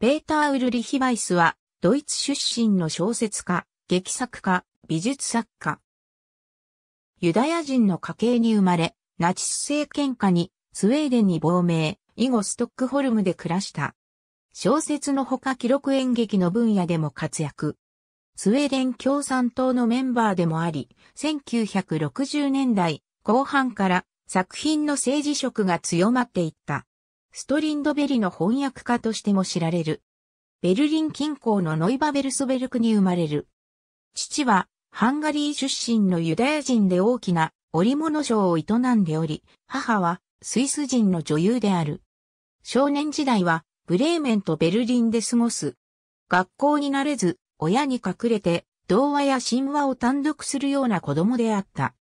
ペーター・ウルリヒ・バイスは、ドイツ出身の小説家、劇作家、美術作家。ユダヤ人の家系に生まれ、ナチス政権下に、スウェーデンに亡命、以後ストックホルムで暮らした。小説のほか記録演劇の分野でも活躍。スウェーデン共産党のメンバーでもあり、1960年代後半から作品の政治色が強まっていった。ストリンドベリの翻訳家としても知られる。ベルリン近郊のノイバベルスベルクに生まれる。父は、ハンガリー出身のユダヤ人で大きな織物商を営んでおり、母はスイス人の女優である。少年時代はブレーメンとベルリンで過ごす。学校になれず、親に隠れて童話や神話を単独するような子供であった。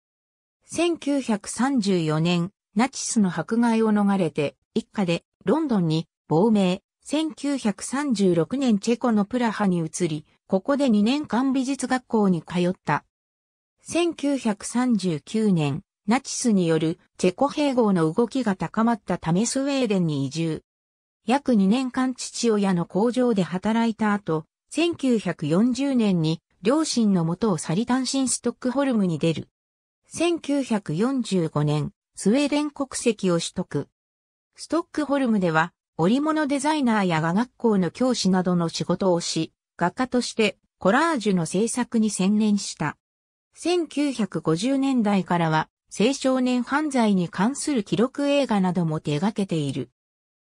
1934年、ナチスの迫害を逃れて一家でロンドンに亡命、1936年チェコのプラハに移り、ここで2年間美術学校に通った。1939年、ナチスによるチェコ併合の動きが高まったためスウェーデンに移住。約2年間父親の工場で働いた後、1940年に両親の元を去り単身ストックホルムに出る。1945年、スウェーデン国籍を取得。ストックホルムでは、織物デザイナーや画学校の教師などの仕事をし、画家としてコラージュの制作に専念した。1950年代からは、青少年犯罪に関する記録映画なども手掛けている。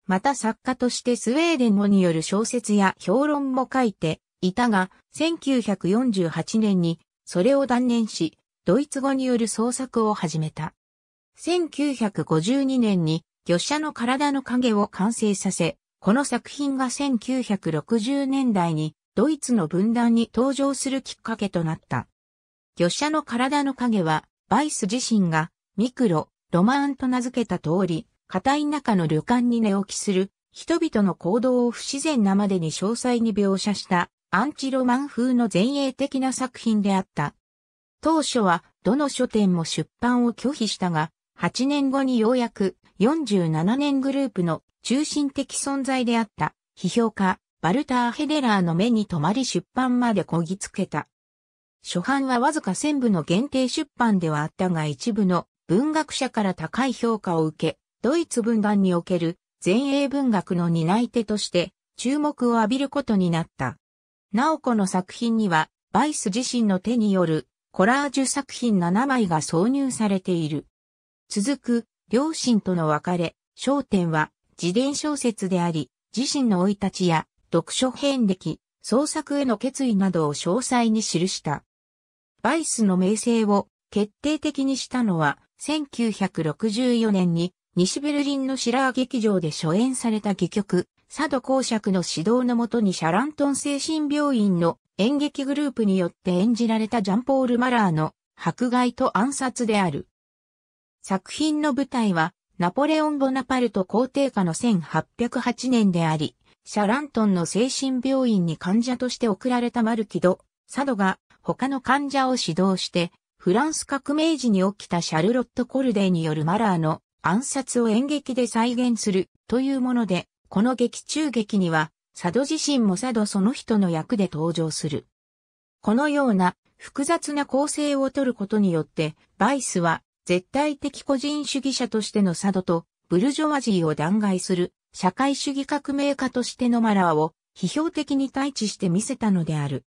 また作家としてスウェーデン語による小説や評論も書いていたが、1948年にそれを断念し、ドイツ語による創作を始めた。1952年に魚社の体の影を完成させ、この作品が1960年代にドイツの分断に登場するきっかけとなった。魚社の体の影は、バイス自身がミクロ、ロマンと名付けた通り、硬い中の旅館に寝起きする人々の行動を不自然なまでに詳細に描写したアンチロマン風の前衛的な作品であった。当初はどの書店も出版を拒否したが、8年後にようやく47年グループの中心的存在であった、批評家、バルター・ヘデラーの目に留まり出版までこぎつけた。初版はわずか1000部の限定出版ではあったが一部の文学者から高い評価を受け、ドイツ文壇における前衛文学の担い手として注目を浴びることになった。なおこの作品には、バイス自身の手によるコラージュ作品7枚が挿入されている。続く、両親との別れ、焦点は自伝小説であり、自身の生い立ちや読書遍歴、創作への決意などを詳細に記した。バイスの名声を決定的にしたのは、1964年に西ベルリンのシラー劇場で初演された戯曲、佐渡公爵の指導のもとにシャラントン精神病院の演劇グループによって演じられたジャンポール・マラーの迫害と暗殺である。作品の舞台は、ナポレオン・ボナパルト皇帝下の1808年であり、シャラントンの精神病院に患者として送られたマルキド、サドが他の患者を指導して、フランス革命時に起きたシャルロット・コルデイによるマラーの暗殺を演劇で再現するというもので、この劇中劇には、サド自身もサドその人の役で登場する。このような複雑な構成をとることによって、バイスは絶対的個人主義者としての佐渡と、ブルジョワジーを弾劾する、社会主義革命家としてのマラーを、批評的に対峙して見せたのである。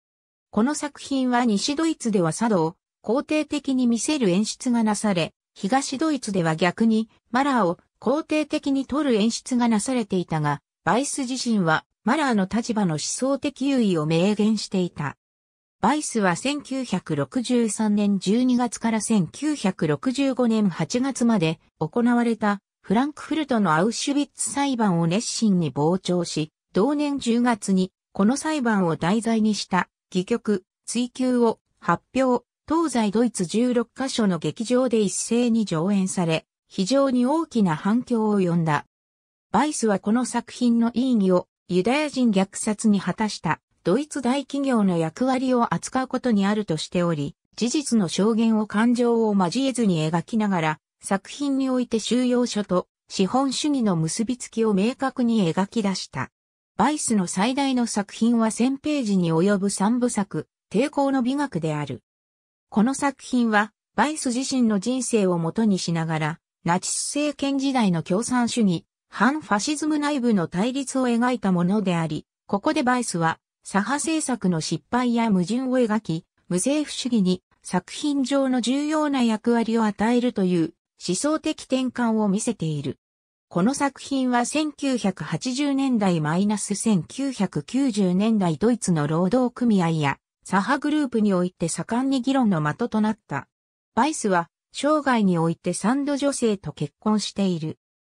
この作品は西ドイツでは佐渡を肯定的に見せる演出がなされ、東ドイツでは逆にマラーを肯定的に取る演出がなされていたが、バイス自身はマラーの立場の思想的優位を明言していた。バイスは1963年12月から1965年8月まで行われたフランクフルトのアウシュビッツ裁判を熱心に傍聴し、同年10月にこの裁判を題材にした戯曲、追求を発表、東西ドイツ16カ所の劇場で一斉に上演され、非常に大きな反響を呼んだ。バイスはこの作品の意義をユダヤ人虐殺に果たしたドイツ大企業の役割を扱うことにあるとしており、事実の証言を感情を交えずに描きながら、作品において収容所と資本主義の結びつきを明確に描き出した。バイスの最大の作品は1000ページに及ぶ3部作、抵抗の美学である。この作品は、バイス自身の人生をもとにしながら、ナチス政権時代の共産主義、反ファシズム内部の対立を描いたものであり、ここでバイスは、左派政策の失敗や矛盾を描き、無政府主義に作品上の重要な役割を与えるという思想的転換を見せている。この作品は1980年代マイナス1990年代ドイツの労働組合や左派グループにおいて盛んに議論の的となった。バイスは生涯において三度女性と結婚している。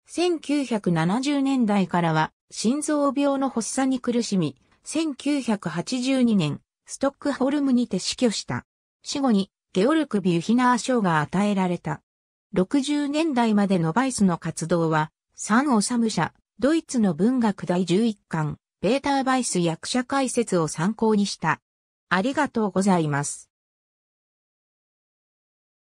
1970年代からは心臓病の発作に苦しみ、1982年、ストックホルムにて死去した。死後に、ゲオルク・ビュヒナー賞が与えられた。60年代までのバイスの活動は、サン・オサム社、ドイツの文学第11巻、ベーター・バイス役者解説を参考にした。ありがとうございます。